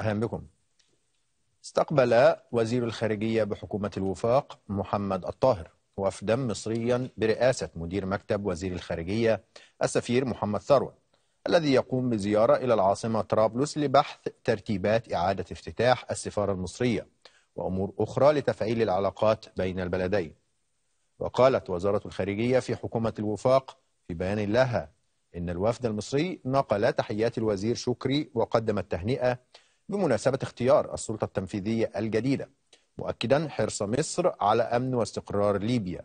أهلا بكم استقبل وزير الخارجية بحكومة الوفاق محمد الطاهر وفدا مصريا برئاسة مدير مكتب وزير الخارجية السفير محمد ثروت الذي يقوم بزيارة إلى العاصمة طرابلس لبحث ترتيبات إعادة افتتاح السفارة المصرية وأمور أخرى لتفعيل العلاقات بين البلدين وقالت وزارة الخارجية في حكومة الوفاق في بيان لها إن الوفد المصري نقل تحيات الوزير شكري وقدم التهنئة بمناسبة اختيار السلطة التنفيذية الجديدة مؤكدا حرص مصر على أمن واستقرار ليبيا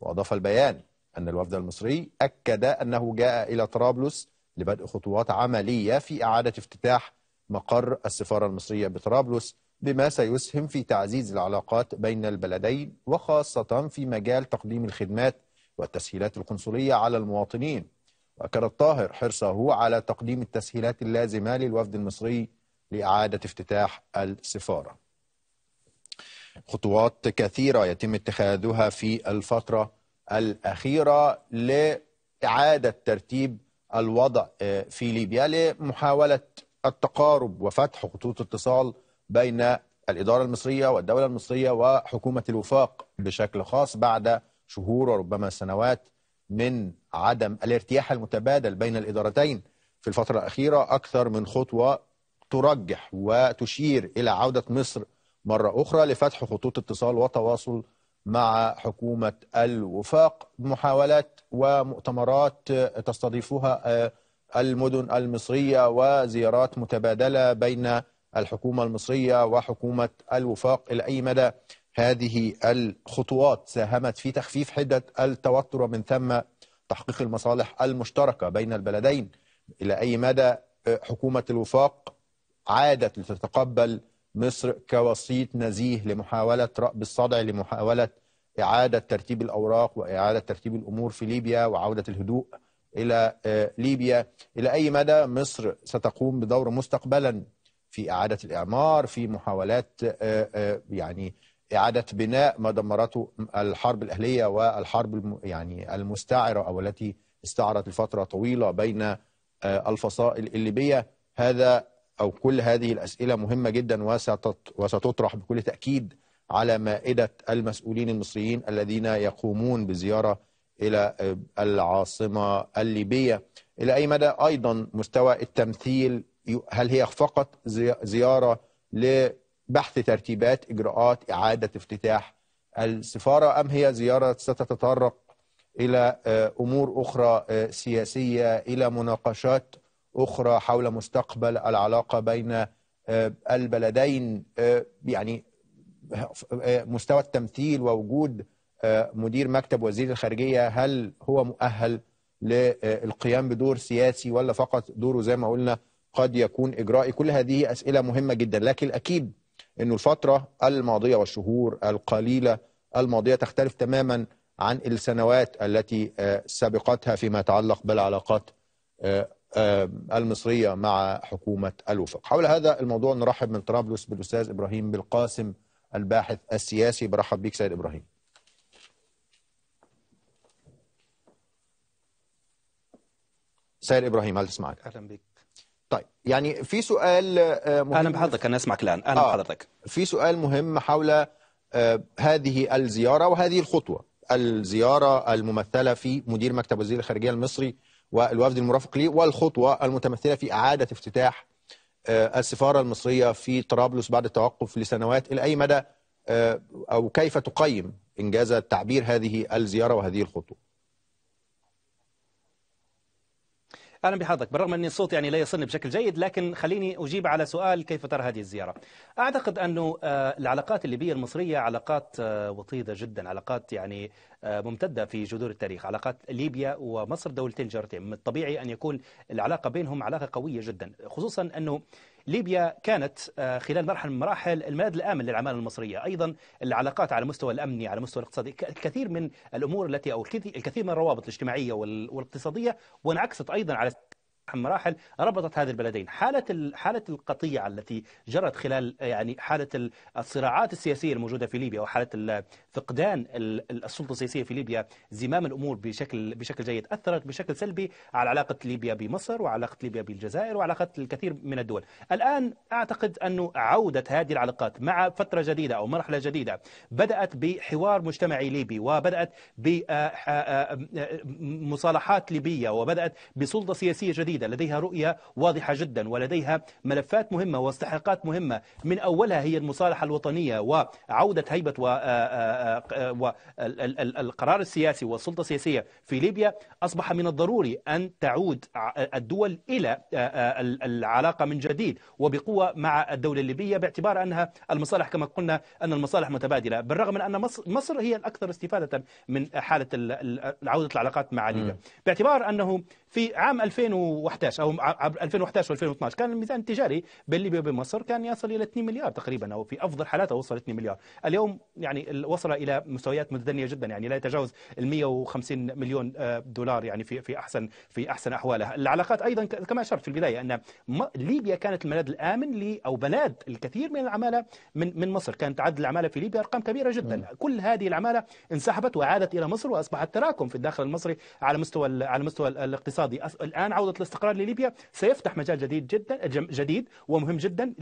وأضاف البيان أن الوفد المصري أكد أنه جاء إلى طرابلس لبدء خطوات عملية في إعادة افتتاح مقر السفارة المصرية بطرابلس بما سيسهم في تعزيز العلاقات بين البلدين وخاصة في مجال تقديم الخدمات والتسهيلات القنصلية على المواطنين وأكد الطاهر حرصه على تقديم التسهيلات اللازمة للوفد المصري لإعادة افتتاح السفارة خطوات كثيرة يتم اتخاذها في الفترة الأخيرة لإعادة ترتيب الوضع آه، في ليبيا لمحاولة التقارب وفتح خطوط اتصال بين الإدارة المصرية والدولة المصرية وحكومة الوفاق بشكل خاص بعد شهور وربما سنوات من عدم الارتياح المتبادل بين الإدارتين في الفترة الأخيرة أكثر من خطوة ترجح وتشير إلى عودة مصر مرة أخرى لفتح خطوط اتصال وتواصل مع حكومة الوفاق محاولات ومؤتمرات تستضيفها آه، المدن المصرية وزيارات متبادلة بين الحكومة المصرية وحكومة الوفاق إلى أي مدى هذه الخطوات ساهمت في تخفيف حدة التوتر ومن ثم تحقيق المصالح المشتركة بين البلدين إلى أي مدى آه، حكومة الوفاق عادت لتتقبل مصر كوسيط نزيه لمحاولة رأب الصدع لمحاولة إعادة ترتيب الأوراق وإعادة ترتيب الأمور في ليبيا وعودة الهدوء إلى آه، ليبيا إلى أي مدى مصر ستقوم بدور مستقبلا في إعادة الإعمار في محاولات آه، آه، يعني إعادة بناء ما دمرته الحرب الأهلية والحرب يعني المستعرة أو التي استعرت لفترة طويلة بين الفصائل الليبية هذا أو كل هذه الأسئلة مهمة جدا وستطرح بكل تأكيد على مائدة المسؤولين المصريين الذين يقومون بزيارة إلى آه، العاصمة الليبية إلى أي مدى أيضا مستوى التمثيل هل هي فقط زيارة لبحث ترتيبات إجراءات إعادة افتتاح السفارة أم هي زيارة ستتطرق إلى آه، أمور أخرى آه، سياسية إلى مناقشات أخرى حول مستقبل العلاقة بين آه، البلدين آه، يعني آه، مستوى التمثيل ووجود مدير مكتب وزير الخارجية هل هو مؤهل للقيام بدور سياسي ولا فقط دوره زي ما قلنا قد يكون إجرائي كل هذه أسئلة مهمة جدا لكن الأكيد أنه الفترة الماضية والشهور القليلة الماضية تختلف تماما عن السنوات التي سبقتها فيما يتعلق بالعلاقات المصرية مع حكومة الوفاق حول هذا الموضوع نرحب من طرابلس بالأستاذ إبراهيم بالقاسم الباحث السياسي برحب بك سيد إبراهيم سيد إبراهيم هل تسمعك أهلا بك طيب يعني في سؤال آه، مهم أهلا بحضرتك أنا أسمعك الآن أهلا آه بحضرتك في سؤال مهم حول آه، هذه الزيارة وهذه الخطوة الزيارة الممثلة في مدير مكتب وزير الخارجية المصري والوفد المرافق ليه والخطوة المتمثلة في إعادة افتتاح آه، السفارة المصرية في طرابلس بعد التوقف لسنوات إلى أي مدى آه، أو كيف تقيم إنجاز تعبير هذه الزيارة وهذه الخطوة أهلا بحضرتك بالرغم أن الصوت يعني لا يصلني بشكل جيد لكن خليني أجيب على سؤال كيف ترى هذه الزيارة أعتقد أنه آه، العلاقات الليبية المصرية علاقات آه، وطيدة جدا علاقات يعني آه، ممتدة في جذور التاريخ علاقات ليبيا ومصر دولتين جارتين من الطبيعي أن يكون العلاقة بينهم علاقة قوية جدا خصوصا أنه ليبيا كانت آه، خلال مرحلة من مراحل الملاذ الآمن للعمالة المصرية أيضا العلاقات على المستوى الأمني على مستوى الاقتصادي الكثير من الأمور التي أو الكثير من الروابط الاجتماعية والاقتصادية وانعكست أيضا على مراحل ربطت هذه البلدين حالة حالة القطيعة التي جرت خلال يعني حالة الصراعات السياسية الموجودة في ليبيا وحالة فقدان السلطة السياسية في ليبيا زمام الأمور بشكل بشكل جيد أثرت بشكل سلبي على علاقة ليبيا بمصر وعلاقة ليبيا بالجزائر وعلاقة الكثير من الدول الآن أعتقد أن عودة هذه العلاقات مع فترة جديدة أو مرحلة جديدة بدأت بحوار مجتمعي ليبي وبدأت بمصالحات آه، آه، آه، ليبية وبدأت بسلطة سياسية جديدة جديدة لديها رؤية واضحة جدا ولديها ملفات مهمة واستحقاقات مهمة من أولها هي المصالحة الوطنية وعودة هيبة والقرار آه، آه، آه، السياسي والسلطة السياسية في ليبيا أصبح من الضروري أن تعود الدول إلى العلاقة من جديد وبقوة مع الدولة الليبية باعتبار أنها المصالح كما قلنا أن المصالح متبادلة بالرغم من أن مصر هي الأكثر استفادة من حالة عودة العلاقات مع ليبيا باعتبار أنه في عام 2000 2011 او 2011 و2012 كان الميزان التجاري بين ليبيا وبين مصر كان يصل الى 2 مليار تقريبا او في افضل حالاته وصل 2 مليار اليوم يعني وصل الى مستويات متدنيه جدا يعني لا يتجاوز ال 150 مليون آه، دولار يعني في في احسن في احسن احوالها العلاقات ايضا كما اشرت في البدايه ان ليبيا كانت الملاذ الامن لي او بلاد الكثير من العماله من من مصر كانت عدد العماله في ليبيا ارقام كبيره جدا م. كل هذه العماله انسحبت وعادت الى مصر واصبحت تراكم في الداخل المصري على مستوى على المستوى الاقتصادي الان عوده الاستقرار لليبيا سيفتح مجال جديد جدا جديد ومهم جدا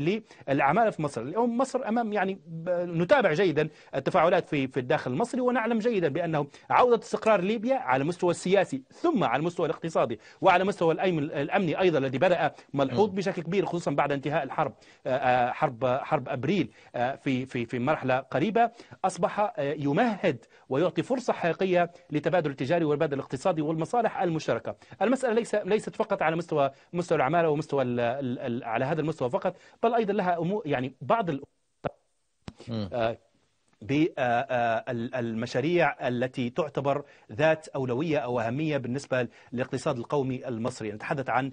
للعماله في مصر اليوم مصر امام يعني نتابع جيدا التفاعلات في في الداخل المصري ونعلم جيدا بانه عوده استقرار ليبيا على المستوى السياسي ثم على المستوى الاقتصادي وعلى مستوى الامني ايضا الذي بدا ملحوظ بشكل كبير خصوصا بعد انتهاء الحرب آه، آه، حرب حرب ابريل آه، في في في مرحله قريبه اصبح يمهد ويعطي فرصه حقيقيه للتبادل التجاري والبادل الاقتصادي والمصالح المشتركه المساله ليس ليست فقط على مستوى مستوى العماله ومستوى الـ الـ على هذا المستوى فقط بل ايضا لها امور يعني بعض بالمشاريع آه، آه، التي تعتبر ذات أولوية أو أهمية بالنسبة للاقتصاد القومي المصري نتحدث عن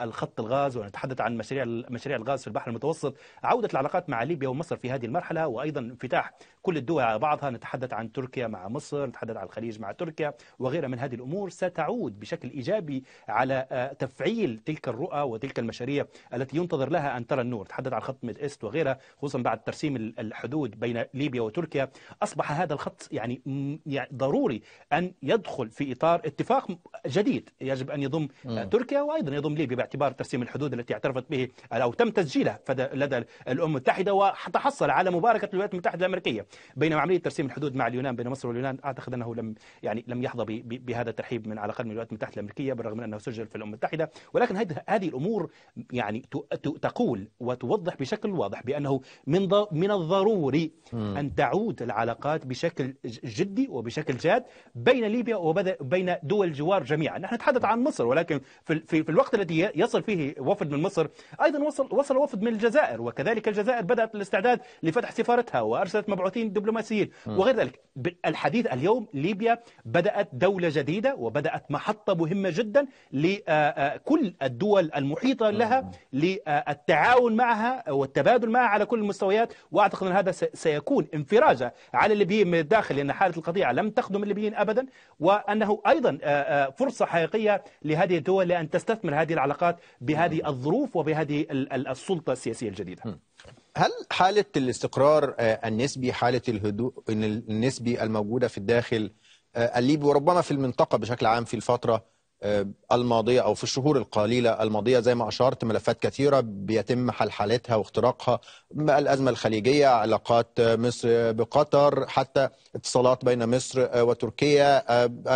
الخط الغاز ونتحدث عن مشاريع مشاريع الغاز في البحر المتوسط عودة العلاقات مع ليبيا ومصر في هذه المرحلة وأيضا انفتاح كل الدول على بعضها نتحدث عن تركيا مع مصر نتحدث عن الخليج مع تركيا وغيرها من هذه الأمور ستعود بشكل إيجابي على آه، تفعيل تلك الرؤى وتلك المشاريع التي ينتظر لها أن ترى النور تحدث عن خط ميد إيست وغيرها خصوصا بعد ترسيم الحدود بين ليبيا وتركيا أصبح هذا الخط يعني, يعني ضروري أن يدخل في إطار اتفاق جديد يجب أن يضم م. تركيا وأيضا يضم ليبيا باعتبار ترسيم الحدود التي اعترفت به أو تم تسجيلها لدى الأمم المتحدة وتحصل على مباركة الولايات المتحدة الأمريكية بينما عملية ترسيم الحدود مع اليونان بين مصر واليونان أعتقد أنه لم يعني لم يحظى بهذا الترحيب من على الأقل من الولايات المتحدة الأمريكية بالرغم من أنه سجل في الأمم المتحدة ولكن هذه الأمور يعني تقول وتوضح بشكل واضح بأنه من من الضروري أن تعود العلاقات بشكل جدي وبشكل جاد بين ليبيا وبين دول الجوار جميعا نحن نتحدث عن مصر ولكن في, في, الوقت الذي يصل فيه وفد من مصر أيضا وصل, وصل وفد من الجزائر وكذلك الجزائر بدأت الاستعداد لفتح سفارتها وأرسلت مبعوثين دبلوماسيين وغير ذلك الحديث اليوم ليبيا بدأت دولة جديدة وبدأت محطة مهمة جدا لكل الدول المحيطة لها للتعاون معها والتبادل معها على كل المستويات وأعتقد أن هذا سيكون فرازة على الليبيين من الداخل لأن حالة القطيعة لم تخدم الليبيين أبدا وأنه أيضا فرصة حقيقية لهذه الدول لأن تستثمر هذه العلاقات بهذه الظروف وبهذه السلطة السياسية الجديدة هل حالة الاستقرار النسبي حالة الهدوء النسبي الموجودة في الداخل الليبي وربما في المنطقة بشكل عام في الفترة آه، الماضيه او في الشهور القليله الماضيه زي ما اشرت ملفات كثيره بيتم حلحلتها واختراقها الازمه الخليجيه علاقات آه، مصر بقطر حتى اتصالات بين مصر آه، وتركيا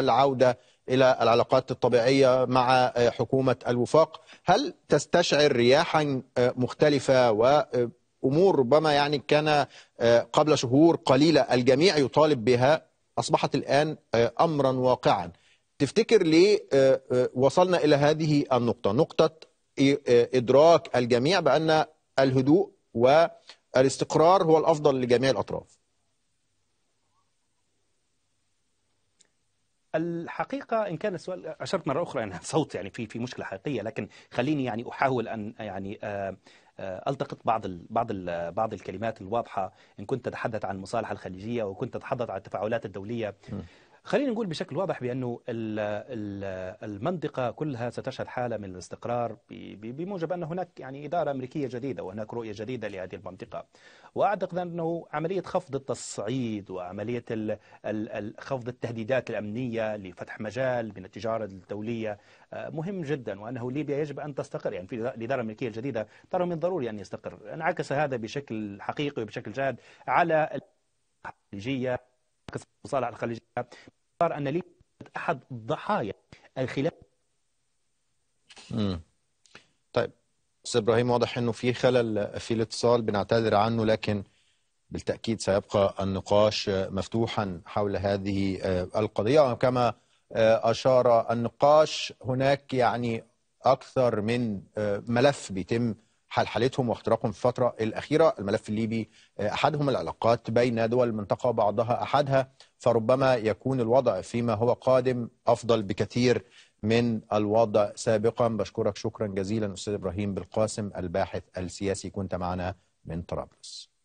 العوده الى العلاقات الطبيعيه مع حكومه الوفاق هل تستشعر رياحا مختلفه و امور ربما يعني كان قبل شهور قليله الجميع يطالب بها اصبحت الان امرا واقعا تفتكر ليه آه، آه، وصلنا الى هذه النقطه نقطه آه، ادراك الجميع بان الهدوء والاستقرار هو الافضل لجميع الاطراف الحقيقة إن كان السؤال أشرت مرة أخرى أن يعني صوت يعني في في مشكلة حقيقية لكن خليني يعني أحاول أن يعني التقط بعض الـ بعض الـ بعض الكلمات الواضحة إن كنت تتحدث عن المصالحة الخليجية وكنت تتحدث عن التفاعلات الدولية م. خلينا نقول بشكل واضح بأنه المنطقة كلها ستشهد حالة من الاستقرار بموجب أن هناك يعني إدارة أمريكية جديدة وهناك رؤية جديدة لهذه المنطقة وأعتقد أنه عملية خفض التصعيد وعملية خفض التهديدات الأمنية لفتح مجال من التجارة الدولية آه، مهم جدا وأنه ليبيا يجب أن تستقر يعني في الإدارة الأمريكية الجديدة ترى من ضروري أن يستقر انعكس هذا بشكل حقيقي وبشكل جاد على الخليجية مصالح الخليجية أخبار أن ليبيا أحد ضحايا الخلاف مم. طيب أستاذ إبراهيم واضح أنه في خلل في الاتصال بنعتذر عنه لكن بالتأكيد سيبقى النقاش مفتوحا حول هذه آه، القضية كما آه، أشار النقاش هناك يعني أكثر من آه، ملف بيتم حال حالتهم واختراقهم في الفترة الأخيرة الملف الليبي آه، أحدهم العلاقات بين دول المنطقة بعضها أحدها فربما يكون الوضع فيما هو قادم أفضل بكثير من الوضع سابقا بشكرك شكرا جزيلا أستاذ إبراهيم بالقاسم الباحث السياسي كنت معنا من طرابلس